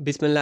बिसमीम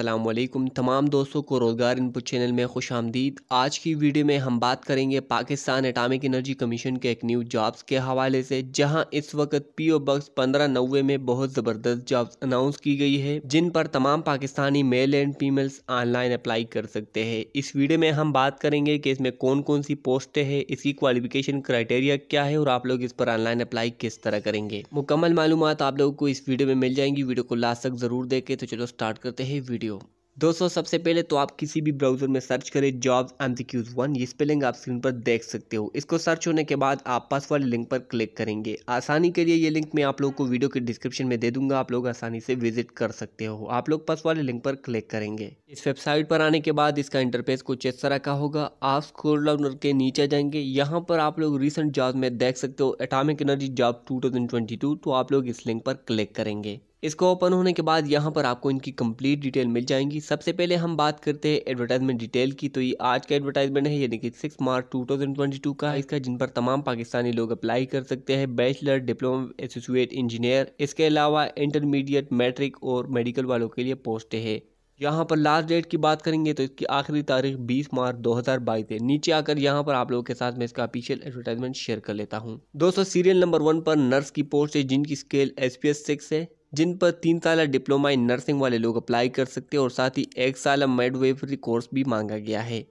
अल्लाम तमाम दोस्तों को रोज़गार इनपुट चैनल में खुश आमदीद आज की वीडियो में हम बात करेंगे पाकिस्तान एटॉमिक एनर्जी कमीशन के एक न्यू जॉब्स के हवाले से जहां इस वक्त पी ओ बक्स पंद्रह नब्बे में बहुत ज़बरदस्त जॉब्स अनाउंस की गई है जिन पर तमाम Pakistani male and females online apply कर सकते हैं इस वीडियो में हम बात करेंगे कि इसमें कौन कौन सी पोस्टें हैं इसकी क्वालिफिकेशन क्राइटेरिया क्या है और आप लोग इस पर ऑनलाइन अप्लाई किस तरह करेंगे मुकम्मल मालूम आप लोगों को इस वीडियो में मिल जाएंगी वीडियो को लास्ट तक ज़रूर दे के तो चलो स्टार्ट करते हैं वीडियो दोस्तों सबसे पहले तो आप किसी भी ब्राउज़र में सर्च करें jobs M C Qs one ये स्पेलिंग आप स्क्रीन पर देख सकते हो इसको सर्च होने के बाद आप पासवर्ड लिंक पर क्लिक करेंगे आसानी के लिए ये लिंक मैं आप लोगों को वीडियो के डिस्क्रिप्शन में दे दूंगा आप लोग आसानी से विजिट कर सकते हो आप लोग पासवर्ड लिंक पर क्लिक करेंगे इस वेबसाइट पर आने के बाद इसका इंटरफेस कुछ इस तरह का होगा आप स्क्रोल डाउन के नीचे जाएंगे यहाँ पर आप लोग रिसेंट जॉब में देख सकते हो एटामिक एनर्जी जॉब टू तो आप लोग इस लिंक पर क्लिक करेंगे इसको ओपन होने के बाद यहाँ पर आपको इनकी कंप्लीट डिटेल मिल जाएंगी सबसे पहले हम बात करते हैं एडवर्टाइजमेंट डिटेल की तो ये आज का एडवर्टाइजमेंट है यानी कि सिक्स मार्च 2022 का इसका जिन पर तमाम पाकिस्तानी लोग अप्लाई कर सकते हैं बैचलर डिप्लोमा एसोसिएट इंजीनियर इसके अलावा इंटरमीडिएट मैट्रिक और मेडिकल वालों के लिए पोस्ट है यहाँ पर लास्ट डेट की बात करेंगे तो इसकी आखिरी तारीख बीस मार्च बाईस है नीचे आकर यहाँ पर आप लोगों के साथ मैं इसका ऑफिशियल एडवर्टाइजमेंट शेयर कर लेता हूँ दोस्तों सीरियल नंबर वन पर नर्स की पोस्ट है जिनकी scale S P S six है जिन पर तीन साल डिप्लोमा इन नर्सिंग वाले लोग अप्लाई कर सकते हैं और साथ ही एक साल मेडवेफरी कोर्स भी मांगा गया है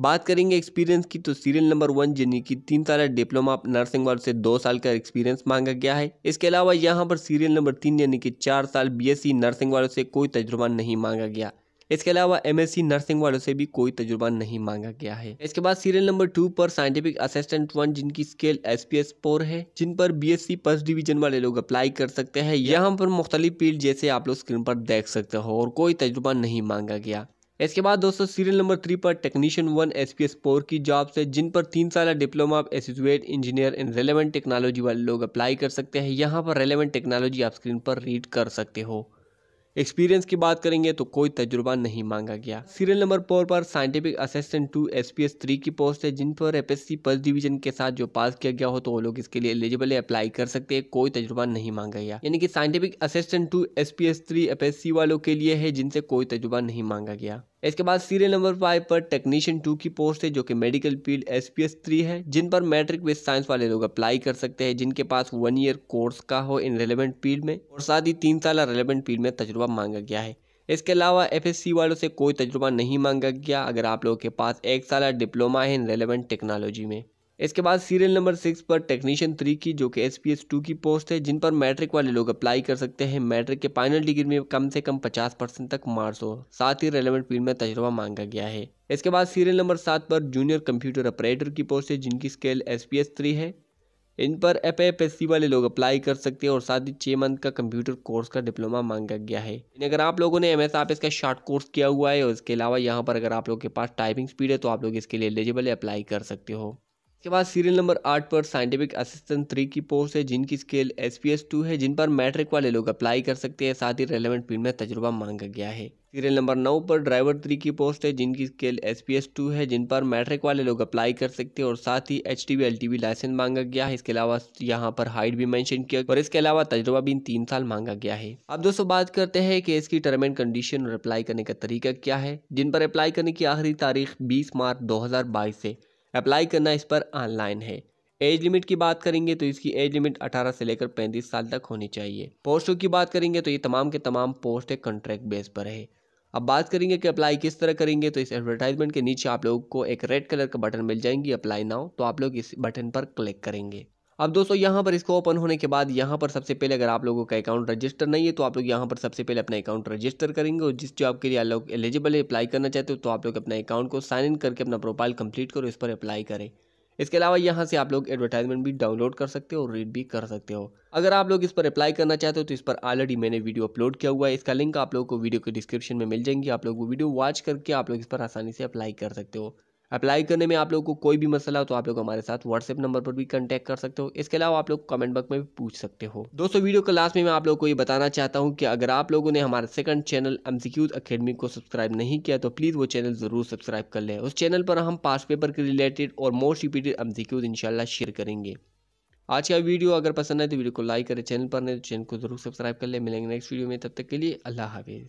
बात करेंगे एक्सपीरियंस की तो सीरियल नंबर वन यानी कि तीन साल डिप्लोमा नर्सिंग वाले से दो साल का एक्सपीरियंस मांगा गया है इसके अलावा यहाँ पर सीरियल नंबर तीन यानी कि चार साल बी e नर्सिंग वालों से कोई तजुर्बा नहीं मांगा गया इसके अलावा एमएससी नर्सिंग वालों से भी कोई तजुर्बा नहीं मांगा गया है इसके बाद सीरियल नंबर टू पर साइंटिफिक असिस्टेंट वन जिनकी scale S P S four है जिन पर B S C first division वाले लोग अप्लाई कर सकते हैं यहाँ पर मुख्तलिफ फील्ड जैसे आप लोग स्क्रीन पर देख सकते हो और कोई तजुर्बा नहीं मांगा गया इसके बाद दोस्तों सीरियल नंबर थ्री पर technician one S P S four की जॉब से जिन पर तीन साल diploma of associate engineer in relevant technology वाले लोग अप्लाई कर सकते हैं यहाँ पर रेलेवेंट टेक्नोलॉजी आप स्क्रीन पर रीड कर सकते हो एक्सपीरियंस की बात करेंगे तो कोई तजुर्बा नहीं मांगा गया सीरियल नंबर फोर पर scientific assistant two S P S three की पोस्ट है जिन पर F S C first division के साथ जो पास किया गया हो तो वो लोग इसके लिए एलिजिबल है अप्लाई कर सकते हैं कोई तजुर्बा नहीं मांगा गया यानी कि scientific assistant two S P S three F S C वालों के लिए है जिनसे कोई तजुर्बा नहीं मांगा गया इसके बाद सीरियल नंबर फाइव पर टेक्नीशियन टू की पोस्ट है जो कि medical field S P S three है जिन पर मैट्रिक विद साइंस वाले लोग अप्लाई कर सकते हैं जिनके पास वन ईयर कोर्स का हो इन रेलिवेंट फील्ड में और साथ ही तीन साल रेलिवेंट फील्ड में तजुर्बा मांगा गया है इसके अलावा एफएससी वालों से कोई तजुर्बा नहीं मांगा गया अगर आप लोगों के पास एक साल डिप्लोमा है इन रेलिवेंट टेक्नोलॉजी में इसके बाद सीरियल नंबर सिक्स पर टेक्नीशियन थ्री की जो कि एस पी एस टू की पोस्ट है जिन पर मैट्रिक वाले लोग अप्लाई कर सकते हैं मैट्रिक के फाइनल डिग्री में कम से कम पचास परसेंट तक मार्क्स हो साथ ही रेलेवेंट फील्ड में तजर्बा मांगा गया है इसके बाद सीरियल नंबर सात पर जूनियर कंप्यूटर ऑपरेटर की पोस्ट है जिनकी scale S P S three है इन पर एप एस सी वाले लोग अप्लाई कर सकते हैं और साथ ही छः मंथ का कंप्यूटर कोर्स का डिप्लोमा मांगा गया है अगर आप लोगों ने एम एस आप इसका शॉर्ट कोर्स किया हुआ है और इसके अलावा यहाँ पर अगर आप लोग के पास टाइपिंग स्पीड है तो आप लोग इसके लिए एलिजिबल अप्लाई कर सकते हो इसके बाद सीरियल नंबर आठ पर साइंटिफिक असिस्टेंट थ्री की पोस्ट है जिनकी स्केल एस पी है जिन पर मैट्रिक वाले लोग अप्लाई कर सकते हैं साथ ही रेलिवेंट फील्ड में तजुर्बा मांगा गया है सीरियल नंबर नौ पर ड्राइवर थ्री की पोस्ट है जिनकी स्केल एस पी है जिन पर मैट्रिक वाले लोग अप्लाई कर सकते हैं और साथ ही H T V L T V licence मांगा गया है इसके अलावा यहाँ पर हाइट भी मैंशन किया और इसके अलावा तजुर्बा भी तीन साल मांगा गया है अब दोस्तों बात करते हैं कि इसकी टर्म एंड कंडीशन और अप्लाई करने का तरीका क्या है जिन पर अप्लाई करने की आखिरी तारीख बीस मार्च दो हजार बाईस है अप्लाई करना इस पर ऑनलाइन है एज लिमिट की बात करेंगे तो इसकी एज लिमिट 18 से लेकर 35 साल तक होनी चाहिए पोस्टों की बात करेंगे तो ये तमाम के तमाम पोस्ट एक कॉन्ट्रैक्ट बेस पर है अब बात करेंगे कि अप्लाई किस तरह करेंगे तो इस एडवर्टाइजमेंट के नीचे आप लोगों को एक रेड कलर का बटन मिल जाएंगी अप्लाई नाउ तो आप लोग इस बटन पर क्लिक करेंगे अब दोस्तों यहाँ पर इसको ओपन होने के बाद यहाँ पर सबसे पहले अगर आप लोगों का अकाउंट रजिस्टर नहीं है तो आप लोग यहाँ पर सबसे पहले अपना अकाउंट रजिस्टर करेंगे और जिस जॉब के लिए आप लोग एलिजिबल है अप्लाई करना चाहते हो तो आप लोग अपना अकाउंट को साइन इन करके अपना प्रोफाइल कंप्लीट करो इस पर अप्लाई करें इसके अलावा यहाँ से आप लोग एडवर्टाइजमेंट भी डाउनलोड कर सकते हो और रीड भी कर सकते हो अगर आप लोग इस पर अप्लाई करना चाहते हो तो इस पर ऑलरेडी मैंने वीडियो अपलोड किया हुआ है इसका लिंक आप लोग को वीडियो के डिस्क्रिप्शन में मिल जाएंगी आप लोग वो वीडियो वॉच करके आप लोग इस पर आसानी से अप्लाई कर सकते हो अप्लाई करने में आप लोगों को कोई भी मसला हो तो आप लोग हमारे साथ व्हाट्सएप नंबर पर भी कॉन्टैक्ट कर सकते हो इसके अलावा आप लोग कमेंट बॉक्स में भी पूछ सकते हो दोस्तों वीडियो के लास्ट में मैं आप लोग को ये बताना चाहता हूँ कि अगर आप लोगों ने हमारे सेकंड चैनल एमसीक्यूज अकेडमी को सब्सक्राइब नहीं किया तो प्लीज़ वो चैनल ज़रूर सब्सक्राइब कर लें उस चैनल पर हम पास्ट पेपर के रिलेटेड और मोस्ट रिपीटेड एमसीक्यूज इंशाल्लाह शेयर करेंगे आज का वीडियो अगर पसंद है तो वीडियो को लाइक करें चैनल पर नहीं तो चैनल को जरूर सब्सक्राइब कर ले मिलेंगे नेक्स्ट वीडियो में तब तक के लिए अल्लाह हाफिज़